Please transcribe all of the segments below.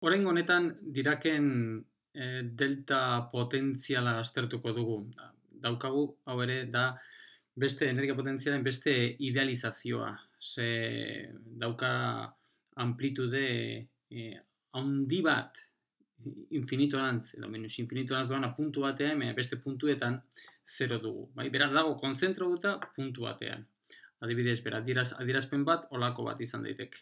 Horrengo honetan diraken eh, delta potentziala aztertuko dugu. Ah, daukagu, hau ere, da beste energia potentzialen beste idealizazioa. Ze dauka amplitude eh, handi e, bat infinitorantz, edo minus infinitorantz doan puntu batean, beste puntuetan zero dugu. Bai, beraz dago kontzentro guta puntu batean. Adibidez, beraz adirazpen bat olako bat izan daitek.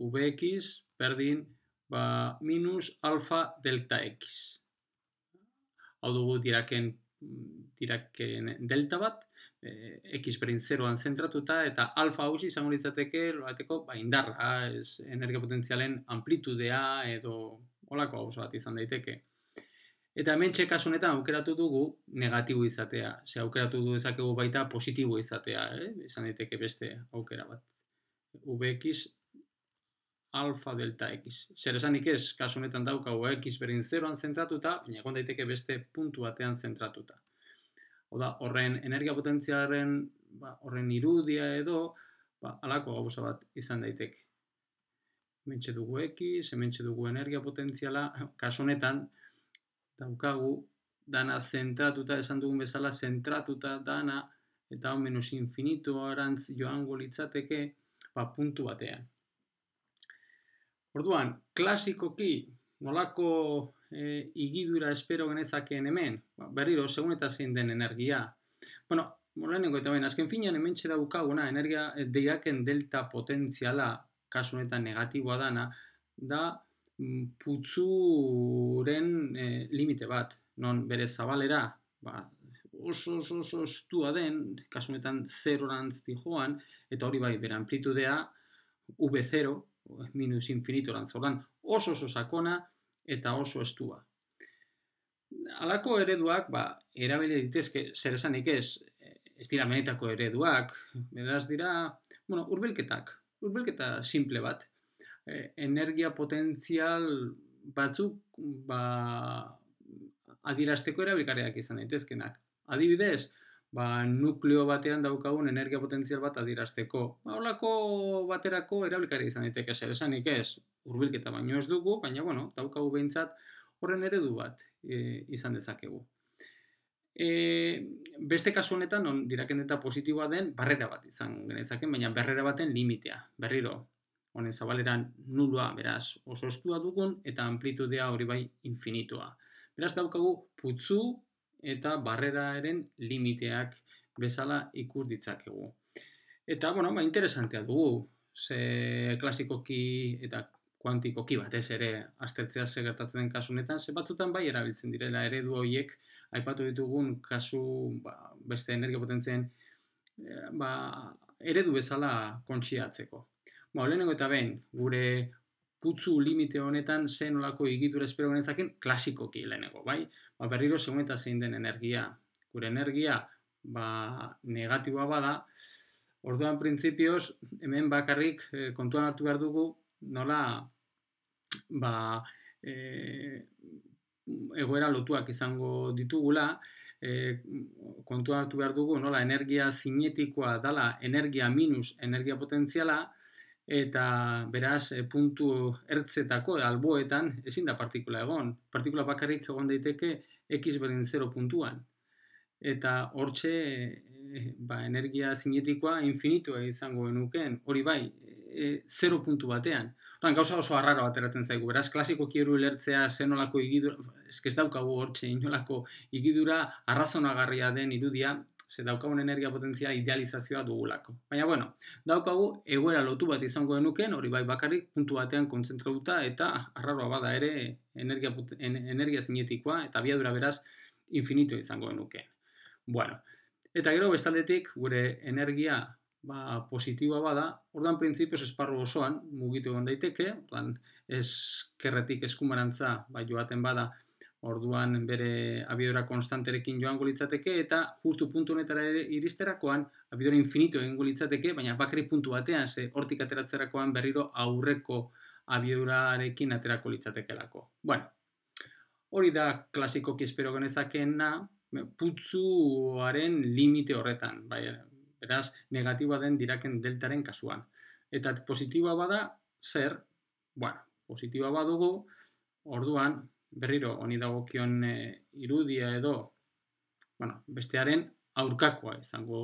VX berdin ba, minus alfa delta x. Hau dugu diraken, diraken delta bat, e, x berin zeroan zentratuta, eta alfa hausi izango litzateke, loateko, ba, indarra, ez, energia potentzialen amplitudea, edo olako hau bat izan daiteke. Eta hemen kasunetan aukeratu dugu negatibo izatea. Ze aukeratu du dezakegu baita positibo izatea, eh? izan daiteke beste aukera bat. VX alfa delta x. Zer esanik ez, kasu honetan daukagu x berin 0an zentratuta, baina egon daiteke beste puntu batean zentratuta. Oda, horren energia potentzialaren, ba, horren irudia edo, ba, alako gauza bat izan daiteke. Hementxe dugu x, hementxe dugu energia potentziala, kasu honetan daukagu dana zentratuta, esan dugun bezala zentratuta dana eta hau menos infinito arantz joango litzateke, ba, puntu batean. Orduan, klasikoki nolako eh, igidura espero genezakeen hemen, ba, berriro, segun eta zein den energia. Bueno, morrenengo eta ben, azken finean hemen txeda ukaguna energia eh, deiaken delta potentziala, kasu negatiboa dana, da mm, putzuren eh, limite bat, non bere zabalera, ba, oso oso oso estua den, kasunetan zerorantz orantzti joan, eta hori bai bere amplitudea, V0, minus infinito lan. oso oso sakona eta oso estua. Alako ereduak, ba, erabide ditezke, zer esan ez dira ereduak, beraz dira, bueno, urbelketak, urbelketa simple bat. E, energia potentzial batzuk, ba, adirazteko erabikareak izan daitezkenak. Adibidez, ba, nukleo batean daukagun energia potentzial bat adirazteko. Ba, holako baterako erabilkari izan diteke zer, esanik ez, urbilketa baino ez dugu, baina bueno, daukagu behintzat horren eredu bat e, izan dezakegu. E, beste kasu honetan, on, dirakendeta positiboa den, barrera bat izan genezaken, baina barrera baten limitea, berriro. Honen zabaleran nulua, beraz, oso estua dugun, eta amplitudea hori bai infinitua. Beraz, daukagu putzu eta barreraren limiteak bezala ikus ditzakegu. Eta, bueno, ba, interesantea dugu, ze klasikoki eta kuantikoki batez ere aztertzea segertatzen den kasunetan, ze batzutan bai erabiltzen direla eredu horiek aipatu ditugun kasu ba, beste energia potentzen eh, ba, eredu bezala kontsiatzeko. Ba, lehenengo eta ben, gure putzu limite honetan zen olako egitura espero genezaken klasikoki leheneko, bai? Ba, berriro segun eta zein den energia. Gure energia, ba, negatiboa bada, orduan printzipioz, hemen bakarrik eh, kontuan hartu behar dugu, nola, ba, eh, egoera lotuak izango ditugula, eh, kontuan hartu behar dugu, nola, energia zinetikoa dala, energia minus, energia potentziala, eta beraz eh, puntu ertzetako eh, alboetan ezin da partikula egon. Partikula bakarrik egon daiteke x berdin 0 puntuan. Eta hortxe eh, ba, energia zinetikoa infinitua izango genuken, hori bai, 0 puntu batean. Oran, gauza oso arraro ateratzen zaigu, beraz, klasiko kieru ulertzea zenolako igidura, eskez hortxe, inolako igidura arrazonagarria den irudia, ze daukagun energia potentzia idealizazioa dugulako. Baina, bueno, daukagu egoera lotu bat izango denuken, hori bai bakarrik puntu batean kontzentratuta eta arraroa bada ere energia, energia zinetikoa eta biadura beraz infinito izango denuken. Bueno, eta gero bestaldetik gure energia ba, positiva bada, orduan printzipioz esparru osoan mugitu egon daiteke, orduan eskerretik eskumarantza ba, joaten bada, Orduan bere abidora konstanterekin joango litzateke eta justu puntu honetara iristerakoan abidora infinito egingo litzateke, baina bakarrik puntu batean ze hortik ateratzerakoan berriro aurreko abidurarekin aterako litzatekelako. Bueno, hori da klasiko espero putzuaren limite horretan, bai, beraz, negatiboa den diraken deltaren kasuan. Eta positiboa bada, zer, bueno, positiboa badugu, orduan, berriro honi dagokion e, irudia edo bueno, bestearen aurkakoa izango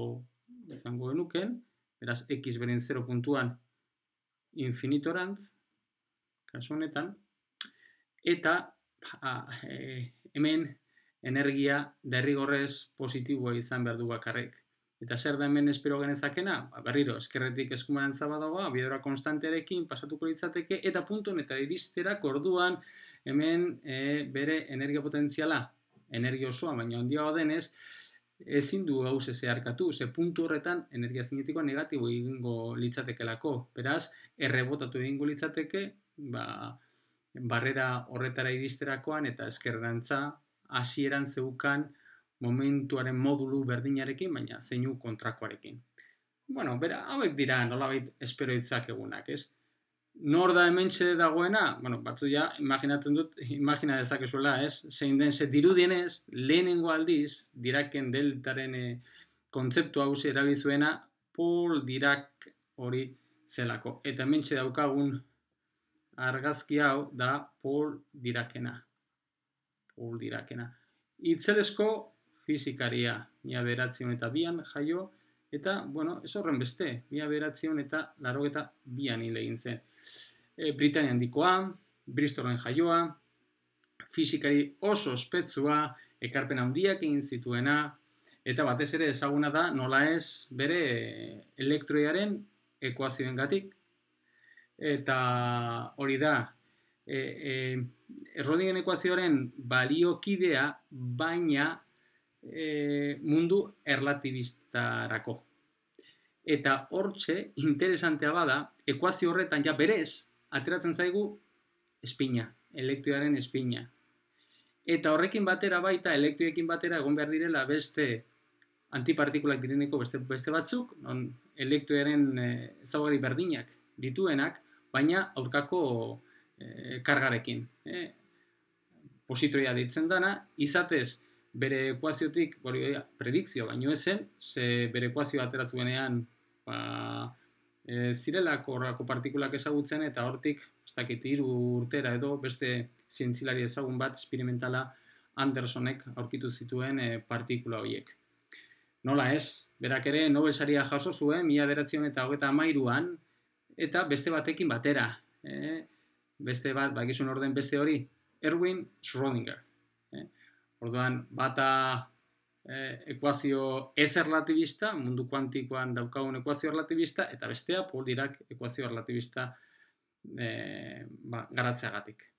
izango genuken, beraz x beren 0 puntuan infinitorantz kasu honetan eta ba, eh, hemen energia derrigorrez positiboa izan behar du bakarrik. Eta zer da hemen espero genezakena? Ba, berriro, eskerretik eskumaren zabadagoa, bidora konstantearekin pasatuko litzateke, eta puntu eta iristera orduan hemen e, bere energia potentziala, energia osoa, baina ondia denez, ezin du hau ze zeharkatu, ze puntu horretan energia zinetikoa negatibo egingo litzatekelako. Beraz, errebotatu egingo litzateke, ba, barrera horretara iristerakoan eta eskerrantza hasieran zeukan, momentuaren modulu berdinarekin, baina zeinu kontrakoarekin. Bueno, bera, hauek dira nolabait espero egunak, ez? Nor da hemen dagoena, bueno, batzu ja, imaginatzen dut, imagina dezakezuela, ez? Zein den, ze dirudienez, lehenengo aldiz, diraken deltaren e, kontzeptu hau ze erabizuena, pol dirak hori zelako. Eta hemen daukagun argazki hau da pol dirakena. Pol dirakena. Itzelesko fizikaria mia beratzion eta bian jaio, eta, bueno, ez horren beste, mia beratzion eta laro eta bian hil egin zen. E, eh, Britanian dikoa, Bristolen jaioa, fizikari oso ospetsua, ekarpen handiak egin zituena, eta batez ere ezaguna da nola ez bere eh, elektroiaren ekuazioen gatik, eta hori da e, e, ekuazioaren balio kidea baina e, mundu erlatibistarako. Eta hortxe, interesantea bada, ekuazio horretan ja berez, ateratzen zaigu espina, elektioaren espina. Eta horrekin batera baita, elektioekin batera egon behar direla beste antipartikulak direneko beste, beste batzuk, non elektioaren eh, ezaugarri berdinak dituenak, baina aurkako e, kargarekin. E, positroia ditzen dana, izatez, bere ekuaziotik, hori eh, predikzio baino ezen, ze bere ekuazio ateratzen zuenean, ba, e, partikulak ezagutzen, eta hortik, ez dakit, iru urtera edo, beste zientzilari ezagun bat, experimentala, Andersonek aurkitu zituen eh, partikula horiek. Nola ez, berak ere Nobel jaso zuen, mila beratzen eta amairuan, eta beste batekin batera. E, beste bat, bakizun orden beste hori, Erwin Schrödinger. Eh? Orduan, bata eh, ekuazio ez erlatibista, mundu kuantikoan daukagun ekuazio erlatibista, eta bestea, pol dirak ekuazio erlatibista e, ba, garatzeagatik.